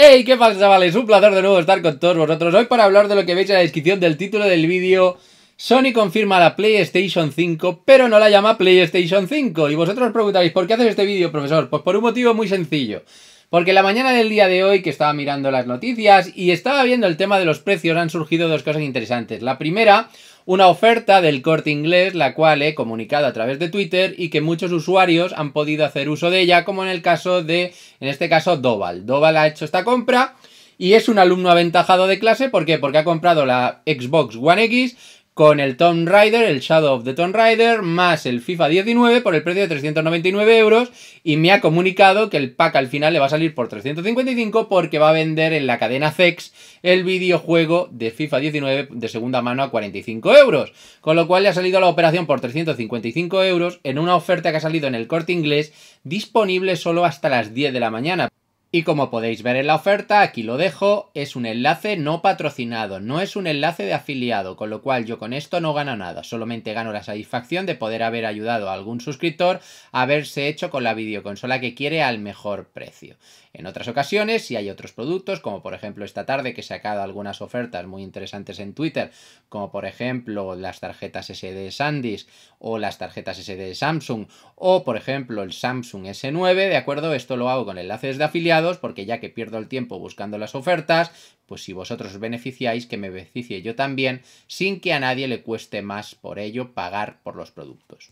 ¡Hey! ¿Qué pasa, chavales? Un placer de nuevo estar con todos vosotros. Hoy para hablar de lo que veis en la descripción del título del vídeo... Sony confirma la PlayStation 5, pero no la llama PlayStation 5. Y vosotros os preguntaréis, ¿por qué haces este vídeo, profesor? Pues por un motivo muy sencillo. Porque la mañana del día de hoy que estaba mirando las noticias y estaba viendo el tema de los precios han surgido dos cosas interesantes. La primera, una oferta del corte inglés, la cual he comunicado a través de Twitter y que muchos usuarios han podido hacer uso de ella, como en el caso de, en este caso, Doval. Doval ha hecho esta compra y es un alumno aventajado de clase, ¿por qué? Porque ha comprado la Xbox One X con el Tomb Raider, el Shadow of the Tomb Raider, más el FIFA 19 por el precio de 399 euros y me ha comunicado que el pack al final le va a salir por 355 porque va a vender en la cadena CEX el videojuego de FIFA 19 de segunda mano a 45 euros, con lo cual le ha salido la operación por 355 euros en una oferta que ha salido en el corte inglés disponible solo hasta las 10 de la mañana. Y como podéis ver en la oferta, aquí lo dejo, es un enlace no patrocinado, no es un enlace de afiliado, con lo cual yo con esto no gano nada, solamente gano la satisfacción de poder haber ayudado a algún suscriptor a haberse hecho con la videoconsola que quiere al mejor precio. En otras ocasiones, si hay otros productos, como por ejemplo esta tarde que he sacado algunas ofertas muy interesantes en Twitter, como por ejemplo las tarjetas SD SanDisk o las tarjetas SD de Samsung o por ejemplo el Samsung S9, ¿de acuerdo? Esto lo hago con enlaces de afiliado porque ya que pierdo el tiempo buscando las ofertas, pues si vosotros os beneficiáis, que me beneficie yo también, sin que a nadie le cueste más por ello pagar por los productos.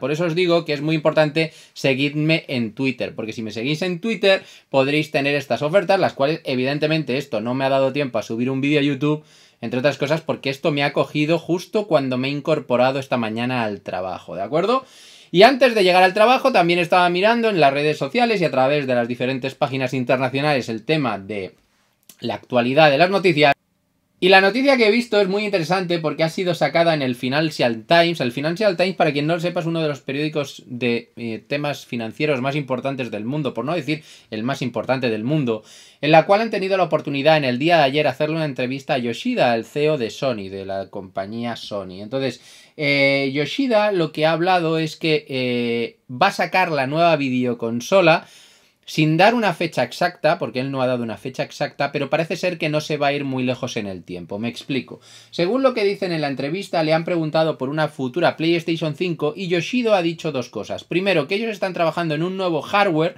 Por eso os digo que es muy importante seguirme en Twitter, porque si me seguís en Twitter podréis tener estas ofertas, las cuales evidentemente esto no me ha dado tiempo a subir un vídeo a YouTube, entre otras cosas porque esto me ha cogido justo cuando me he incorporado esta mañana al trabajo, ¿de acuerdo? Y antes de llegar al trabajo también estaba mirando en las redes sociales y a través de las diferentes páginas internacionales el tema de la actualidad de las noticias y la noticia que he visto es muy interesante porque ha sido sacada en el Financial Times. El Financial Times, para quien no lo sepa, es uno de los periódicos de eh, temas financieros más importantes del mundo, por no decir el más importante del mundo, en la cual han tenido la oportunidad en el día de ayer hacerle una entrevista a Yoshida, el CEO de Sony, de la compañía Sony. Entonces, eh, Yoshida lo que ha hablado es que eh, va a sacar la nueva videoconsola sin dar una fecha exacta, porque él no ha dado una fecha exacta, pero parece ser que no se va a ir muy lejos en el tiempo. Me explico. Según lo que dicen en la entrevista, le han preguntado por una futura PlayStation 5 y Yoshido ha dicho dos cosas. Primero, que ellos están trabajando en un nuevo hardware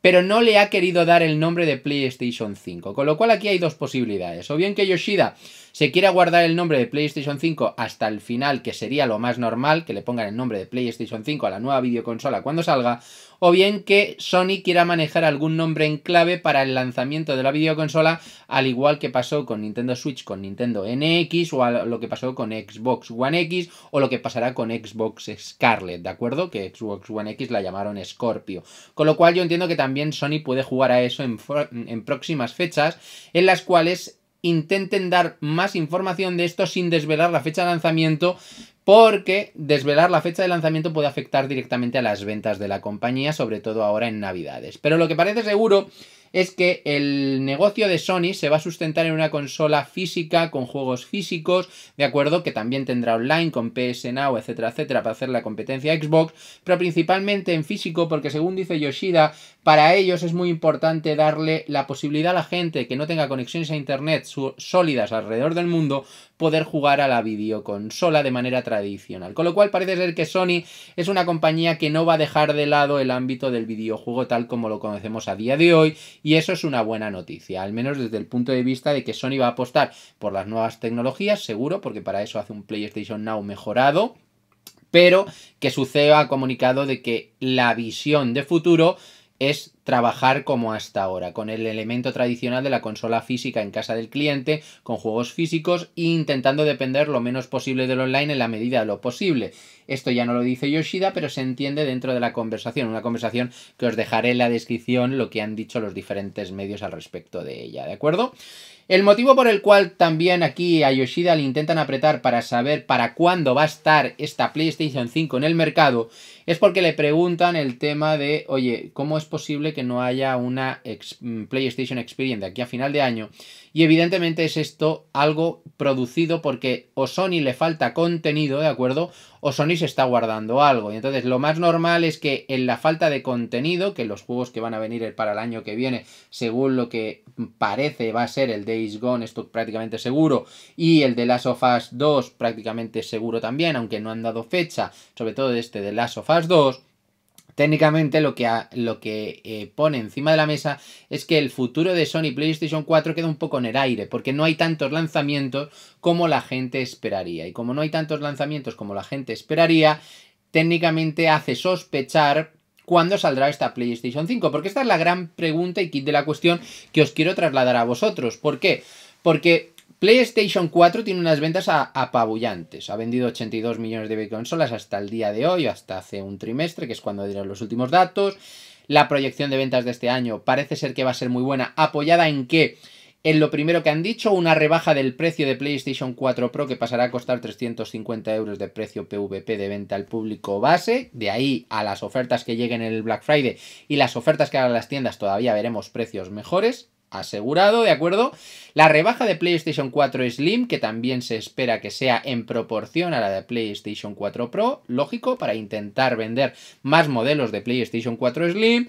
pero no le ha querido dar el nombre de PlayStation 5. Con lo cual aquí hay dos posibilidades. O bien que Yoshida se quiera guardar el nombre de PlayStation 5 hasta el final, que sería lo más normal, que le pongan el nombre de PlayStation 5 a la nueva videoconsola cuando salga, o bien que Sony quiera manejar algún nombre en clave para el lanzamiento de la videoconsola, al igual que pasó con Nintendo Switch, con Nintendo NX, o lo que pasó con Xbox One X, o lo que pasará con Xbox Scarlet, ¿de acuerdo? Que Xbox One X la llamaron Scorpio. Con lo cual yo entiendo que también Sony puede jugar a eso en próximas fechas, en las cuales intenten dar más información de esto sin desvelar la fecha de lanzamiento, porque desvelar la fecha de lanzamiento puede afectar directamente a las ventas de la compañía, sobre todo ahora en Navidades. Pero lo que parece seguro es que el negocio de Sony se va a sustentar en una consola física con juegos físicos, de acuerdo, que también tendrá online con PS Now, etcétera, etcétera, para hacer la competencia Xbox, pero principalmente en físico porque según dice Yoshida, para ellos es muy importante darle la posibilidad a la gente que no tenga conexiones a Internet sólidas alrededor del mundo poder jugar a la videoconsola de manera tradicional. Con lo cual parece ser que Sony es una compañía que no va a dejar de lado el ámbito del videojuego tal como lo conocemos a día de hoy y eso es una buena noticia, al menos desde el punto de vista de que Sony va a apostar por las nuevas tecnologías, seguro, porque para eso hace un PlayStation Now mejorado, pero que su CEO ha comunicado de que la visión de futuro es trabajar como hasta ahora, con el elemento tradicional de la consola física en casa del cliente, con juegos físicos e intentando depender lo menos posible del online en la medida de lo posible. Esto ya no lo dice Yoshida, pero se entiende dentro de la conversación, una conversación que os dejaré en la descripción lo que han dicho los diferentes medios al respecto de ella, ¿de acuerdo? El motivo por el cual también aquí a Yoshida le intentan apretar para saber para cuándo va a estar esta PlayStation 5 en el mercado es porque le preguntan el tema de, oye, ¿cómo es posible que no haya una mm, PlayStation Experience aquí a final de año? Y evidentemente es esto algo producido porque o Sony le falta contenido, ¿de acuerdo? O Sony se está guardando algo. Y entonces lo más normal es que en la falta de contenido, que los juegos que van a venir para el año que viene, según lo que parece va a ser el Days Gone, esto prácticamente seguro, y el de Last of Us 2 prácticamente seguro también, aunque no han dado fecha, sobre todo este de Last of Us 2, técnicamente lo que, lo que eh, pone encima de la mesa es que el futuro de Sony PlayStation 4 queda un poco en el aire, porque no hay tantos lanzamientos como la gente esperaría. Y como no hay tantos lanzamientos como la gente esperaría, técnicamente hace sospechar cuándo saldrá esta PlayStation 5, porque esta es la gran pregunta y kit de la cuestión que os quiero trasladar a vosotros. ¿Por qué? Porque PlayStation 4 tiene unas ventas apabullantes. Ha vendido 82 millones de consolas hasta el día de hoy, hasta hace un trimestre, que es cuando dirán los últimos datos. La proyección de ventas de este año parece ser que va a ser muy buena, apoyada en que, en lo primero que han dicho, una rebaja del precio de PlayStation 4 Pro que pasará a costar 350 euros de precio PVP de venta al público base. De ahí a las ofertas que lleguen en el Black Friday y las ofertas que hagan las tiendas todavía veremos precios mejores asegurado, ¿de acuerdo? La rebaja de PlayStation 4 Slim, que también se espera que sea en proporción a la de PlayStation 4 Pro, lógico, para intentar vender más modelos de PlayStation 4 Slim.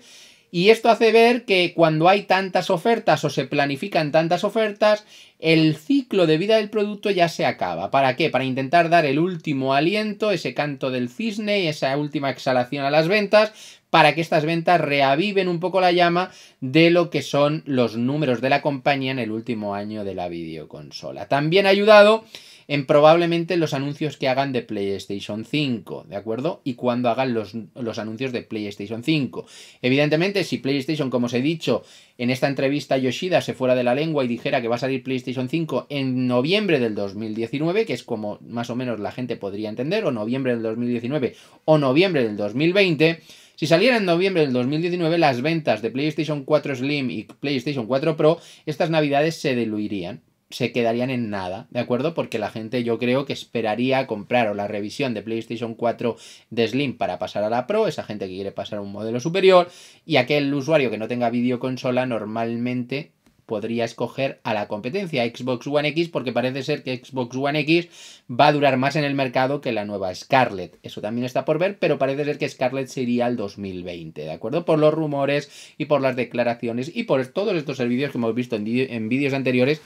Y esto hace ver que cuando hay tantas ofertas o se planifican tantas ofertas, el ciclo de vida del producto ya se acaba. ¿Para qué? Para intentar dar el último aliento, ese canto del cisne esa última exhalación a las ventas, para que estas ventas reaviven un poco la llama de lo que son los números de la compañía en el último año de la videoconsola. También ha ayudado en probablemente los anuncios que hagan de PlayStation 5, ¿de acuerdo? Y cuando hagan los, los, anuncios de PlayStation 5. Evidentemente, si PlayStation, como os he dicho en esta entrevista, Yoshida se fuera de la lengua y dijera que va a salir PlayStation 5 en noviembre del 2019, que es como más o menos la gente podría entender, o noviembre del 2019 o noviembre del 2020, si saliera en noviembre del 2019, las ventas de PlayStation 4 Slim y PlayStation 4 Pro estas navidades se diluirían se quedarían en nada, ¿de acuerdo? Porque la gente yo creo que esperaría comprar o la revisión de PlayStation 4 de Slim para pasar a la Pro, esa gente que quiere pasar a un modelo superior, y aquel usuario que no tenga videoconsola normalmente podría escoger a la competencia Xbox One X porque parece ser que Xbox One X va a durar más en el mercado que la nueva Scarlett. Eso también está por ver, pero parece ser que Scarlett sería el 2020, ¿de acuerdo? Por los rumores y por las declaraciones y por todos estos servicios que hemos visto en, vídeos anteriores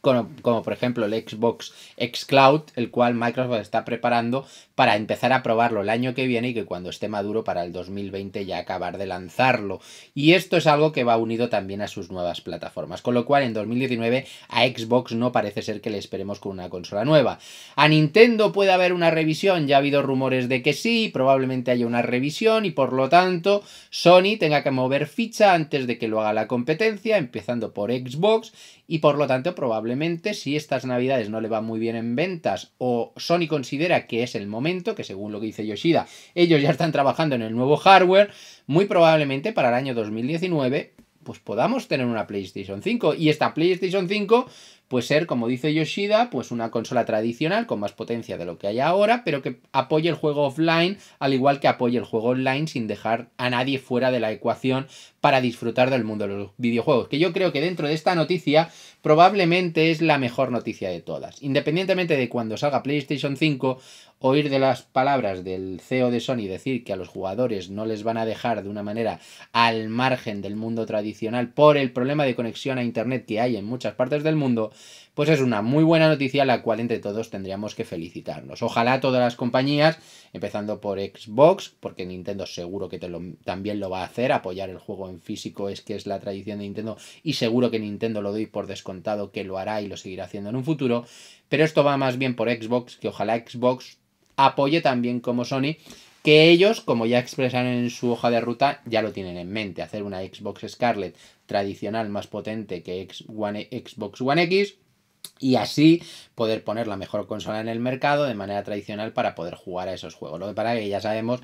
como, por ejemplo el Xbox Xcloud, el cual Microsoft está preparando para empezar a probarlo el año que viene y que cuando esté maduro para el 2020 ya acabar de lanzarlo. Y esto es algo que va unido también a sus nuevas plataformas, con lo cual en 2019 a Xbox no parece ser que le esperemos con una consola nueva. A Nintendo puede haber una revisión, ya ha habido rumores de que sí, probablemente haya una revisión y por lo tanto Sony tenga que mover ficha antes de que lo haga la competencia, empezando por Xbox y por lo tanto probablemente si estas navidades no le van muy bien en ventas o Sony considera que es el momento, que según lo que dice Yoshida, ellos ya están trabajando en el nuevo hardware, muy probablemente para el año 2019 pues podamos tener una PlayStation 5 y esta PlayStation 5 pues ser, como dice Yoshida, pues una consola tradicional con más potencia de lo que hay ahora, pero que apoye el juego offline al igual que apoye el juego online sin dejar a nadie fuera de la ecuación para disfrutar del mundo de los videojuegos, que yo creo que dentro de esta noticia probablemente es la mejor noticia de todas. Independientemente de cuando salga PlayStation 5, oír de las palabras del CEO de Sony decir que a los jugadores no les van a dejar de una manera al margen del mundo tradicional por el problema de conexión a Internet que hay en muchas partes del mundo, pues es una muy buena noticia la cual entre todos tendríamos que felicitarnos. Ojalá todas las compañías, empezando por Xbox, porque Nintendo seguro que también lo va a hacer, apoyar el juego en físico es que es la tradición de Nintendo y seguro que Nintendo lo doy por descontado que lo hará y lo seguirá haciendo en un futuro, pero esto va más bien por Xbox, que ojalá Xbox apoye también como Sony, que ellos, como ya expresan en su hoja de ruta, ya lo tienen en mente, hacer una Xbox Scarlett tradicional más potente que Xbox One X y así poder poner la mejor consola en el mercado de manera tradicional para poder jugar a esos juegos. Lo que para que ya sabemos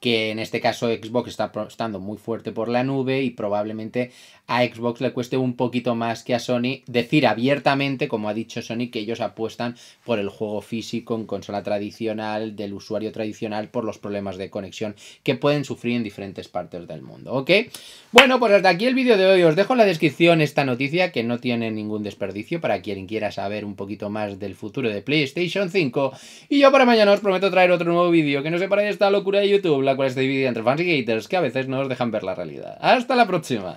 que en este caso Xbox está apostando muy fuerte por la nube y probablemente a Xbox le cueste un poquito más que a Sony decir abiertamente, como ha dicho Sony, que ellos apuestan por el juego físico en consola tradicional, del usuario tradicional, por los problemas de conexión que pueden sufrir en diferentes partes del mundo. ¿Ok? Bueno, pues hasta aquí el vídeo de hoy. Os dejo en la descripción esta noticia que no tiene ningún desperdicio para quien quiera saber un poquito más del futuro de PlayStation 5. Y yo para mañana os prometo traer otro nuevo vídeo que no se de esta locura de YouTube, cuál cual dividida entre fans y haters que a veces no nos dejan ver la realidad. ¡Hasta la próxima!